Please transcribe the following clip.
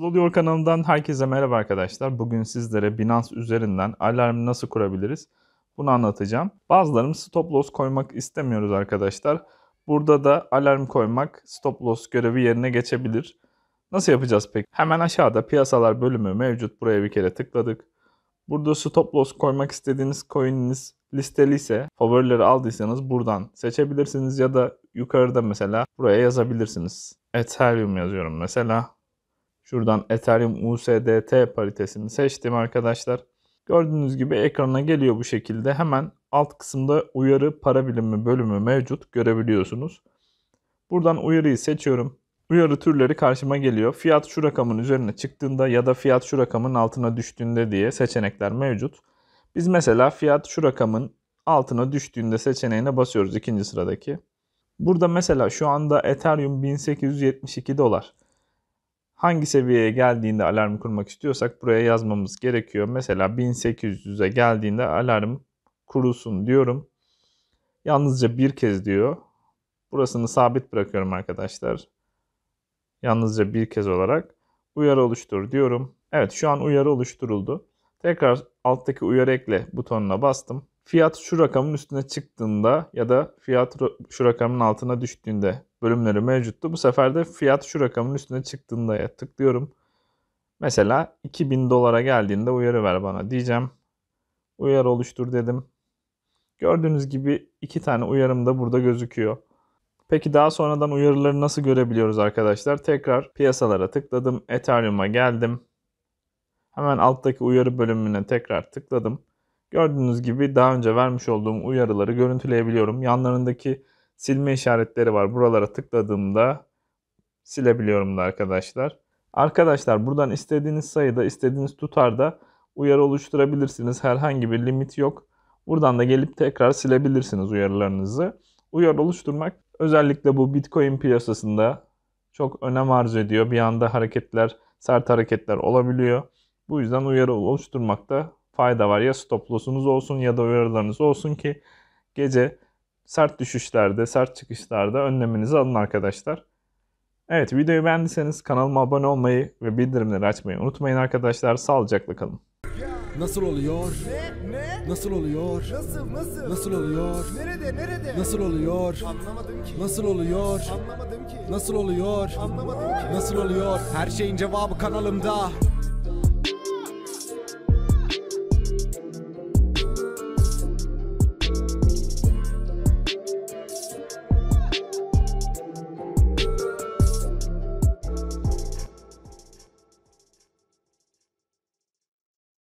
Futbol kanalından herkese merhaba arkadaşlar. Bugün sizlere Binance üzerinden alarm nasıl kurabiliriz bunu anlatacağım. Bazılarımız stop loss koymak istemiyoruz arkadaşlar. Burada da alarm koymak stop loss görevi yerine geçebilir. Nasıl yapacağız peki? Hemen aşağıda piyasalar bölümü mevcut. Buraya bir kere tıkladık. Burada stop loss koymak istediğiniz coin'iniz listeli ise favorileri aldıysanız buradan seçebilirsiniz ya da yukarıda mesela buraya yazabilirsiniz. Ethereum yazıyorum mesela. Şuradan Ethereum USDT paritesini seçtim arkadaşlar. Gördüğünüz gibi ekrana geliyor bu şekilde. Hemen alt kısımda uyarı para bilimi bölümü mevcut görebiliyorsunuz. Buradan uyarıyı seçiyorum. Uyarı türleri karşıma geliyor. Fiyat şu rakamın üzerine çıktığında ya da fiyat şu rakamın altına düştüğünde diye seçenekler mevcut. Biz mesela fiyat şu rakamın altına düştüğünde seçeneğine basıyoruz ikinci sıradaki. Burada mesela şu anda Ethereum 1872 dolar. Hangi seviyeye geldiğinde alarm kurmak istiyorsak buraya yazmamız gerekiyor. Mesela 1800'e geldiğinde alarm kurulsun diyorum. Yalnızca bir kez diyor. Burasını sabit bırakıyorum arkadaşlar. Yalnızca bir kez olarak uyarı oluştur diyorum. Evet şu an uyarı oluşturuldu. Tekrar alttaki uyarı ekle butonuna bastım fiyat şu rakamın üstüne çıktığında ya da fiyat şu rakamın altına düştüğünde bölümleri mevcuttu. Bu sefer de fiyat şu rakamın üstüne çıktığında ya tıklıyorum. Mesela 2000 dolara geldiğinde uyarı ver bana diyeceğim. Uyarı oluştur dedim. Gördüğünüz gibi iki tane uyarım da burada gözüküyor. Peki daha sonradan uyarıları nasıl görebiliyoruz arkadaşlar? Tekrar piyasalara tıkladım. Ethereum'a geldim. Hemen alttaki uyarı bölümüne tekrar tıkladım. Gördüğünüz gibi daha önce vermiş olduğum uyarıları görüntüleyebiliyorum. Yanlarındaki silme işaretleri var. Buralara tıkladığımda silebiliyorum da arkadaşlar. Arkadaşlar buradan istediğiniz sayıda, istediğiniz tutarda uyarı oluşturabilirsiniz. Herhangi bir limit yok. Buradan da gelip tekrar silebilirsiniz uyarılarınızı. Uyarı oluşturmak özellikle bu Bitcoin piyasasında çok önem arz ediyor. Bir anda hareketler, sert hareketler olabiliyor. Bu yüzden uyarı oluşturmak da fayda var. Ya stop loss'unuz olsun ya da uyarılarınız olsun ki gece sert düşüşlerde, sert çıkışlarda önleminizi alın arkadaşlar. Evet videoyu beğendiyseniz kanalıma abone olmayı ve bildirimleri açmayı unutmayın arkadaşlar. Sağlıcakla kalın. Nasıl oluyor? Ne? ne? Nasıl oluyor? Nasıl nasıl? Nasıl oluyor? Nerede nerede? Nasıl oluyor? Anlamadım ki. Nasıl oluyor? Anlamadım ki. Nasıl oluyor? Anlamadım ki. Nasıl oluyor? Her şeyin cevabı kanalımda.